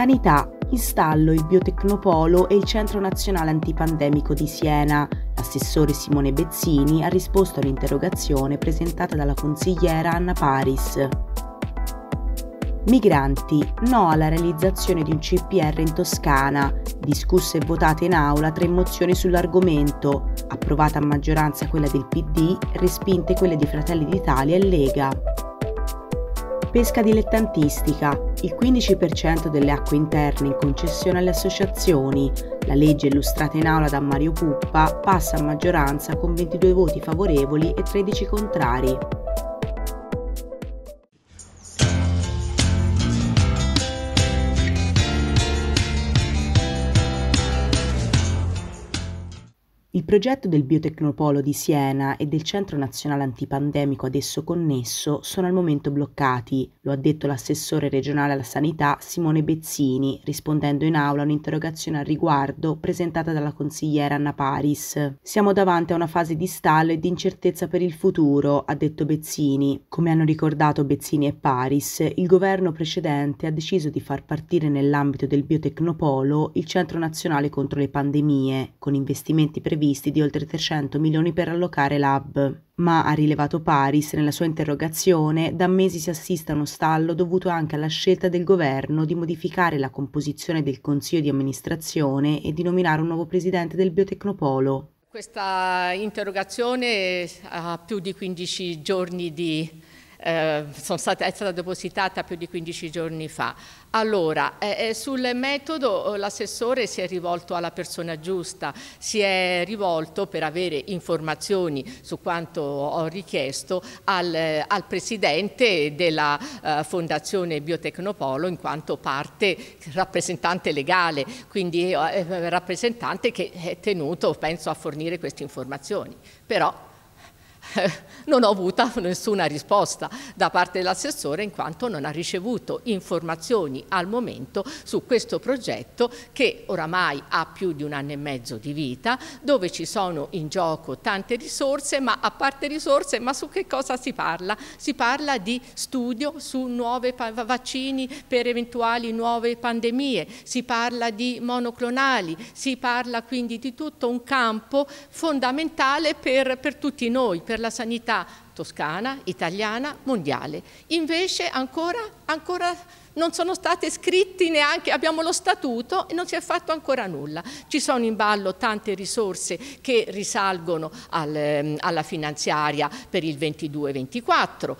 Sanità, installo il Biotecnopolo e il Centro Nazionale Antipandemico di Siena. L'assessore Simone Bezzini ha risposto all'interrogazione presentata dalla consigliera Anna Paris. Migranti, no alla realizzazione di un CPR in Toscana. Discusse e votate in aula tre mozioni sull'argomento, approvata a maggioranza quella del PD, respinte quelle di Fratelli d'Italia e Lega pesca dilettantistica, il 15% delle acque interne in concessione alle associazioni, la legge illustrata in aula da Mario Puppa passa a maggioranza con 22 voti favorevoli e 13 contrari. progetto del Biotecnopolo di Siena e del Centro Nazionale Antipandemico ad esso connesso sono al momento bloccati, lo ha detto l'assessore regionale alla sanità Simone Bezzini, rispondendo in aula a un'interrogazione al riguardo presentata dalla consigliera Anna Paris. Siamo davanti a una fase di stallo e di incertezza per il futuro, ha detto Bezzini. Come hanno ricordato Bezzini e Paris, il governo precedente ha deciso di far partire nell'ambito del Biotecnopolo il Centro Nazionale contro le pandemie, con investimenti previsti previsti di oltre 300 milioni per allocare l'hub. Ma, ha rilevato Paris nella sua interrogazione, da mesi si assiste a uno stallo dovuto anche alla scelta del governo di modificare la composizione del consiglio di amministrazione e di nominare un nuovo presidente del biotecnopolo. Questa interrogazione ha più di 15 giorni di eh, stata, è stata depositata più di 15 giorni fa. Allora, eh, eh sul metodo eh, l'assessore si è rivolto alla persona giusta, si è rivolto per avere informazioni su quanto ho richiesto al, eh, al presidente della eh, Fondazione Biotecnopolo in quanto parte rappresentante legale, quindi rappresentante che è tenuto penso a fornire queste informazioni. Però non ho avuto nessuna risposta da parte dell'assessore in quanto non ha ricevuto informazioni al momento su questo progetto che oramai ha più di un anno e mezzo di vita, dove ci sono in gioco tante risorse, ma a parte risorse, ma su che cosa si parla? Si parla di studio su nuovi vaccini per eventuali nuove pandemie, si parla di monoclonali, si parla quindi di tutto un campo fondamentale per, per tutti noi, per per la sanità toscana, italiana, mondiale. Invece ancora, ancora non sono state scritte neanche, abbiamo lo statuto e non si è fatto ancora nulla. Ci sono in ballo tante risorse che risalgono al, ehm, alla finanziaria per il 22-24,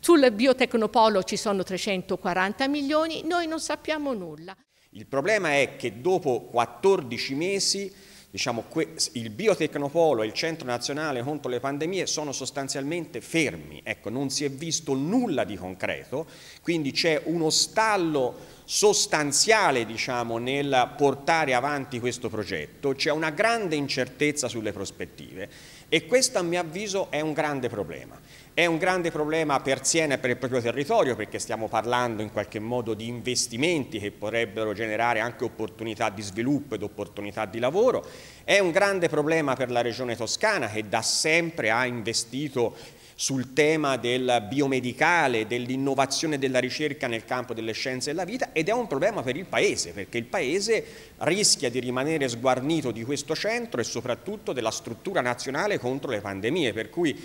sul biotecnopolo ci sono 340 milioni, noi non sappiamo nulla. Il problema è che dopo 14 mesi diciamo, il biotecnopolo e il centro nazionale contro le pandemie sono sostanzialmente fermi, ecco, non si è visto nulla di concreto, quindi c'è uno stallo sostanziale diciamo, nel portare avanti questo progetto, c'è una grande incertezza sulle prospettive e questo a mio avviso è un grande problema. È un grande problema per Siena e per il proprio territorio perché stiamo parlando in qualche modo di investimenti che potrebbero generare anche opportunità di sviluppo ed opportunità di lavoro. È un grande problema per la regione toscana che da sempre ha investito sul tema del biomedicale, dell'innovazione della ricerca nel campo delle scienze della vita ed è un problema per il Paese, perché il Paese rischia di rimanere sguarnito di questo centro e soprattutto della struttura nazionale contro le pandemie, per cui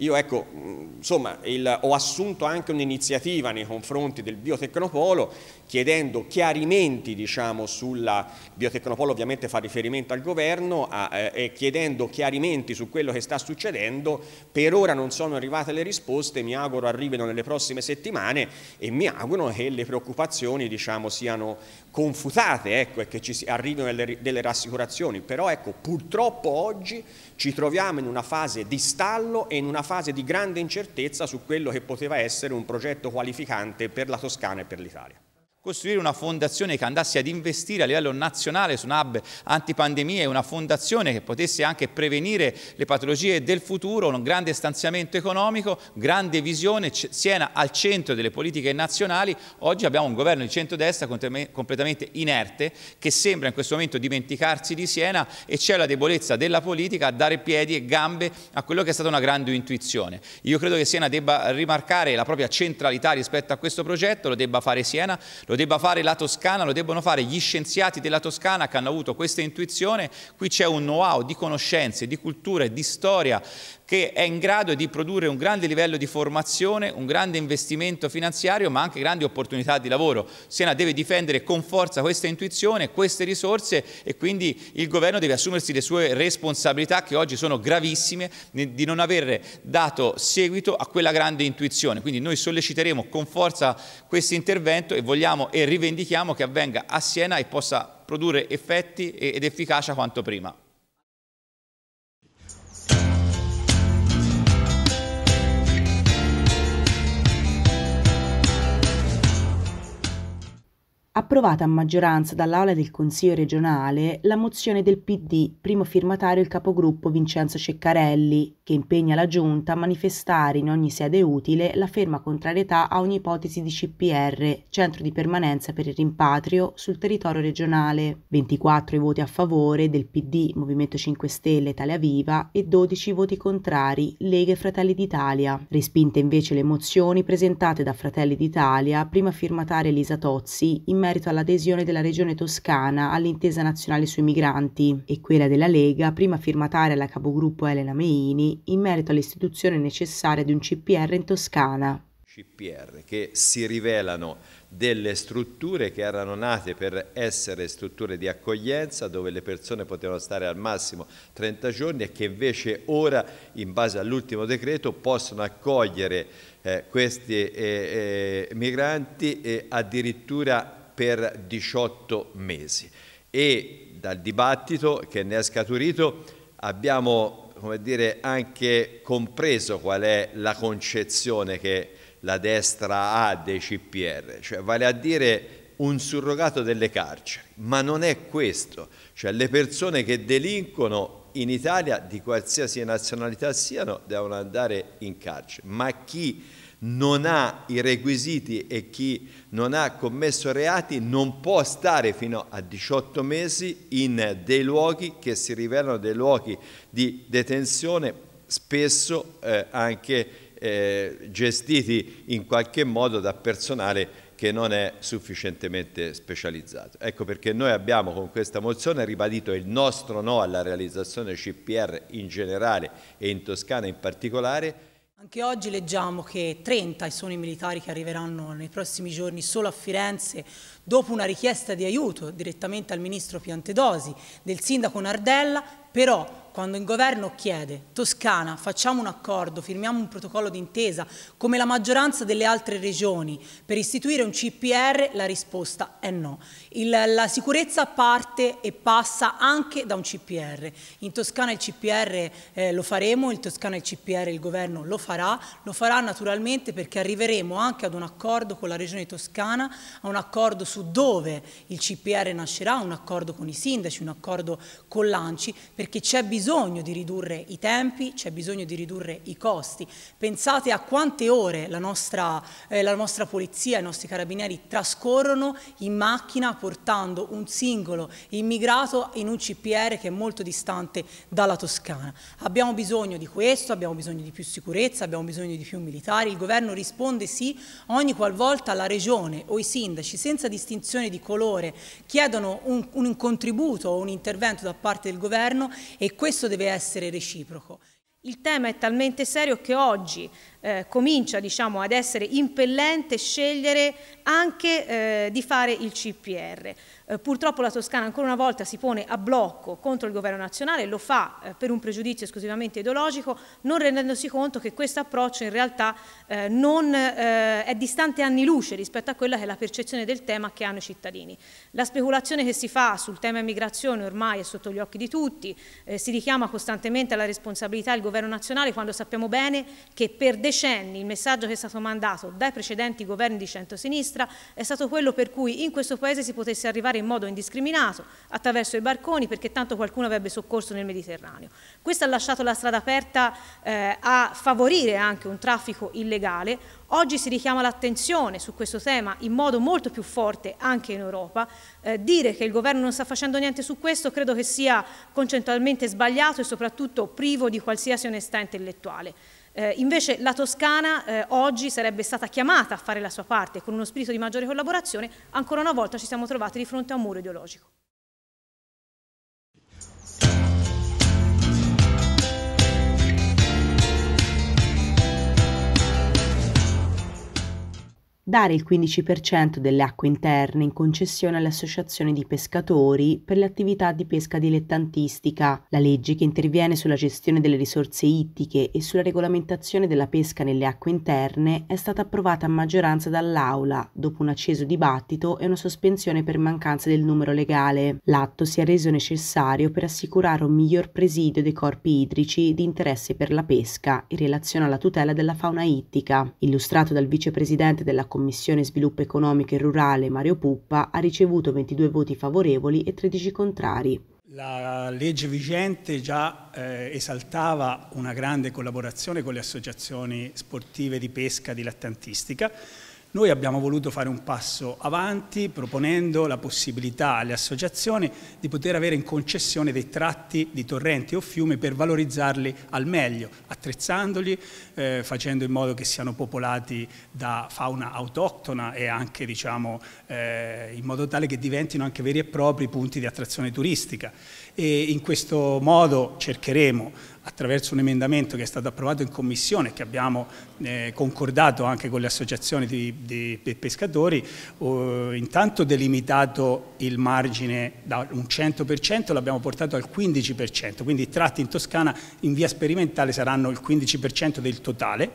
io ecco, mm, insomma, il, ho assunto anche un'iniziativa nei confronti del biotecnopolo chiedendo chiarimenti diciamo, sulla biotecnopolo ovviamente fa riferimento al governo a, eh, e chiedendo chiarimenti su quello che sta succedendo. Per ora non sono arrivate le risposte, mi auguro arrivino nelle prossime settimane e mi auguro che le preoccupazioni diciamo, siano confutate ecco, e che ci arrivino delle, delle, rassicurazioni, però ecco, purtroppo oggi ci troviamo in una fase di stallo e in una fase di grande incertezza su quello che poteva essere un progetto qualificante per la Toscana e per l'Italia costruire una fondazione che andasse ad investire a livello nazionale su un hub antipandemia e una fondazione che potesse anche prevenire le patologie del futuro, un grande stanziamento economico, grande visione, Siena al centro delle politiche nazionali, oggi abbiamo un governo di centrodestra completamente inerte che sembra in questo momento dimenticarsi di Siena e c'è la debolezza della politica a dare piedi e gambe a quello che è stata una grande intuizione. Io credo che Siena debba rimarcare la propria centralità rispetto a questo progetto, lo debba fare Siena, lo debba fare la Toscana, lo debbono fare gli scienziati della Toscana che hanno avuto questa intuizione, qui c'è un know-how di conoscenze, di cultura e di storia che è in grado di produrre un grande livello di formazione, un grande investimento finanziario, ma anche grandi opportunità di lavoro. Siena deve difendere con forza questa intuizione, queste risorse e quindi il governo deve assumersi le sue responsabilità che oggi sono gravissime di non aver dato seguito a quella grande intuizione. Quindi noi solleciteremo con forza questo intervento e vogliamo e rivendichiamo che avvenga a Siena e possa produrre effetti ed efficacia quanto prima. approvata a maggioranza dall'Aula del Consiglio regionale la mozione del PD, primo firmatario il capogruppo Vincenzo Ceccarelli, che impegna la Giunta a manifestare in ogni sede utile la ferma contrarietà a ogni ipotesi di CPR, centro di permanenza per il rimpatrio, sul territorio regionale. 24 i voti a favore del PD, Movimento 5 Stelle, Italia Viva e 12 voti contrari, Lega e Fratelli d'Italia. Respinte invece le mozioni presentate da Fratelli d'Italia, prima firmataria Elisa Tozzi, in merito merito all'adesione della regione toscana all'intesa nazionale sui migranti e quella della Lega, prima firmataria alla capogruppo Elena Meini, in merito all'istituzione necessaria di un CPR in Toscana. CPR che si rivelano delle strutture che erano nate per essere strutture di accoglienza dove le persone potevano stare al massimo 30 giorni e che invece ora in base all'ultimo decreto possono accogliere eh, questi eh, eh, migranti addirittura per 18 mesi e dal dibattito che ne è scaturito abbiamo dire, anche compreso qual è la concezione che la destra ha dei CPR, cioè vale a dire un surrogato delle carceri, ma non è questo, cioè le persone che delinquono in Italia di qualsiasi nazionalità siano devono andare in carcere, ma chi non ha i requisiti e chi non ha commesso reati non può stare fino a 18 mesi in dei luoghi che si rivelano dei luoghi di detenzione spesso eh, anche eh, gestiti in qualche modo da personale che non è sufficientemente specializzato. Ecco perché noi abbiamo con questa mozione ribadito il nostro no alla realizzazione CPR in generale e in Toscana in particolare. Anche oggi leggiamo che 30 sono i militari che arriveranno nei prossimi giorni solo a Firenze dopo una richiesta di aiuto direttamente al ministro Piantedosi del sindaco Nardella, però quando il governo chiede Toscana facciamo un accordo, firmiamo un protocollo d'intesa come la maggioranza delle altre regioni per istituire un CPR, la risposta è no. Il, la sicurezza parte e passa anche da un CPR. In Toscana il CPR eh, lo faremo, in Toscana il CPR il governo lo farà, lo farà naturalmente perché arriveremo anche ad un accordo con la regione toscana, a un accordo su dove il CPR nascerà, un accordo con i sindaci, un accordo con l'ANCI, perché c'è bisogno bisogno di ridurre i tempi, c'è bisogno di ridurre i costi. Pensate a quante ore la nostra, eh, la nostra polizia, i nostri carabinieri trascorrono in macchina portando un singolo immigrato in un CPR che è molto distante dalla Toscana. Abbiamo bisogno di questo, abbiamo bisogno di più sicurezza, abbiamo bisogno di più militari, il governo risponde sì ogni qualvolta la regione o i sindaci senza distinzione di colore chiedono un, un contributo o un intervento da parte del governo e questo questo deve essere reciproco. Il tema è talmente serio che oggi eh, comincia diciamo, ad essere impellente scegliere anche eh, di fare il CPR. Eh, purtroppo la Toscana ancora una volta si pone a blocco contro il governo nazionale, lo fa eh, per un pregiudizio esclusivamente ideologico, non rendendosi conto che questo approccio in realtà eh, non, eh, è distante anni luce rispetto a quella che è la percezione del tema che hanno i cittadini. La speculazione che si fa sul tema immigrazione ormai è sotto gli occhi di tutti, si richiama costantemente alla responsabilità il governo nazionale quando sappiamo bene che per decenni il messaggio che è stato mandato dai precedenti governi di centrosinistra è stato quello per cui in questo paese si potesse arrivare in modo indiscriminato attraverso i barconi perché tanto qualcuno avrebbe soccorso nel Mediterraneo. Questo ha lasciato la strada aperta eh, a favorire anche un traffico illegale, Oggi si richiama l'attenzione su questo tema in modo molto più forte anche in Europa. Eh, dire che il governo non sta facendo niente su questo credo che sia concettualmente sbagliato e soprattutto privo di qualsiasi onestà intellettuale. Eh, invece la Toscana eh, oggi sarebbe stata chiamata a fare la sua parte con uno spirito di maggiore collaborazione, ancora una volta ci siamo trovati di fronte a un muro ideologico. dare il 15% delle acque interne in concessione alle associazioni di pescatori per le attività di pesca dilettantistica, la legge che interviene sulla gestione delle risorse ittiche e sulla regolamentazione della pesca nelle acque interne è stata approvata a maggioranza dall'Aula dopo un acceso dibattito e una sospensione per mancanza del numero legale. L'atto si è reso necessario per assicurare un miglior presidio dei corpi idrici di interesse per la pesca in relazione alla tutela della fauna ittica. Illustrato dal vicepresidente della Commissione Commissione Sviluppo Economico e Rurale Mario Puppa ha ricevuto 22 voti favorevoli e 13 contrari. La legge vigente già eh, esaltava una grande collaborazione con le associazioni sportive di pesca e di lattantistica noi abbiamo voluto fare un passo avanti proponendo la possibilità alle associazioni di poter avere in concessione dei tratti di torrenti o fiumi per valorizzarli al meglio, attrezzandoli, eh, facendo in modo che siano popolati da fauna autoctona e anche diciamo, eh, in modo tale che diventino anche veri e propri punti di attrazione turistica. E in questo modo cercheremo attraverso un emendamento che è stato approvato in commissione, e che abbiamo eh, concordato anche con le associazioni di, di, di pescatori, eh, intanto delimitato il margine da un 100%, l'abbiamo portato al 15%, quindi i tratti in Toscana in via sperimentale saranno il 15% del totale,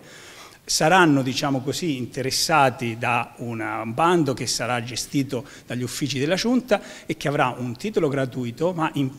saranno diciamo così, interessati da un bando che sarà gestito dagli uffici della Giunta e che avrà un titolo gratuito ma mm,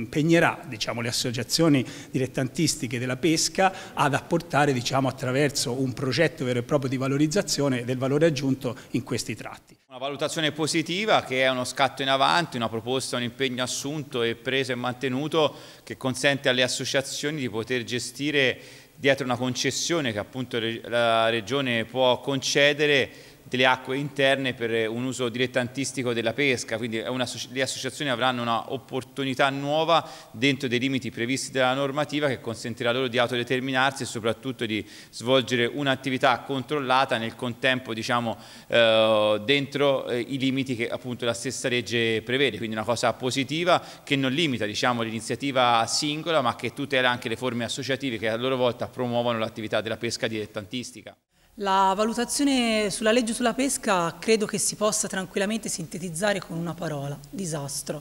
impegnerà diciamo, le associazioni dilettantistiche della pesca ad apportare diciamo, attraverso un progetto vero e proprio di valorizzazione del valore aggiunto in questi tratti. Una valutazione positiva che è uno scatto in avanti, una proposta, un impegno assunto e preso e mantenuto che consente alle associazioni di poter gestire dietro una concessione che appunto la Regione può concedere delle acque interne per un uso dilettantistico della pesca, quindi una, le associazioni avranno un'opportunità nuova dentro dei limiti previsti dalla normativa che consentirà loro di autodeterminarsi e soprattutto di svolgere un'attività controllata nel contempo diciamo, eh, dentro eh, i limiti che appunto la stessa legge prevede, quindi una cosa positiva che non limita diciamo, l'iniziativa singola ma che tutela anche le forme associative che a loro volta promuovono l'attività della pesca dilettantistica. La valutazione sulla legge sulla pesca credo che si possa tranquillamente sintetizzare con una parola, disastro.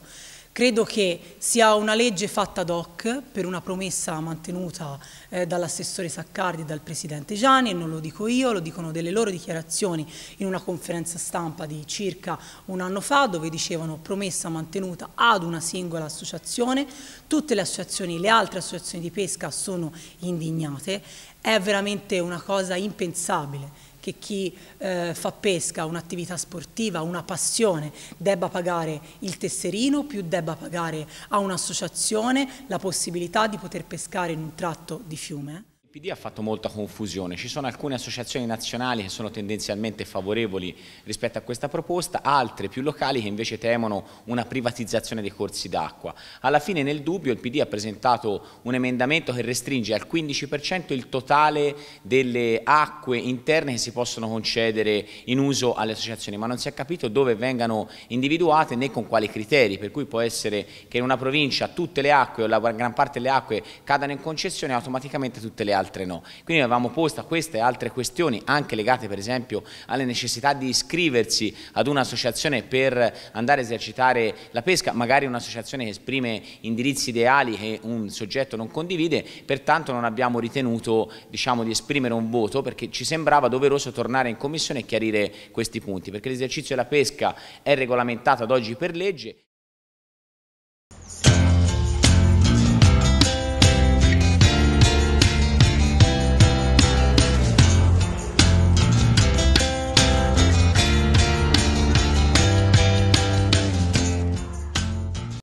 Credo che sia una legge fatta ad hoc per una promessa mantenuta eh, dall'assessore Saccardi e dal presidente Gianni, e non lo dico io, lo dicono delle loro dichiarazioni in una conferenza stampa di circa un anno fa dove dicevano promessa mantenuta ad una singola associazione, tutte le associazioni, le altre associazioni di pesca sono indignate è veramente una cosa impensabile che chi eh, fa pesca, un'attività sportiva, una passione debba pagare il tesserino più debba pagare a un'associazione la possibilità di poter pescare in un tratto di fiume. PD ha fatto molta confusione, ci sono alcune associazioni nazionali che sono tendenzialmente favorevoli rispetto a questa proposta, altre più locali che invece temono una privatizzazione dei corsi d'acqua. Alla fine nel dubbio il PD ha presentato un emendamento che restringe al 15% il totale delle acque interne che si possono concedere in uso alle associazioni, ma non si è capito dove vengano individuate né con quali criteri, per cui può essere che in una provincia tutte le acque o la gran parte delle acque cadano in concessione e automaticamente tutte le altre altre no. Quindi avevamo posto queste e altre questioni, anche legate per esempio alle necessità di iscriversi ad un'associazione per andare a esercitare la pesca, magari un'associazione che esprime indirizzi ideali che un soggetto non condivide, pertanto non abbiamo ritenuto diciamo, di esprimere un voto perché ci sembrava doveroso tornare in commissione e chiarire questi punti, perché l'esercizio della pesca è regolamentato ad oggi per legge.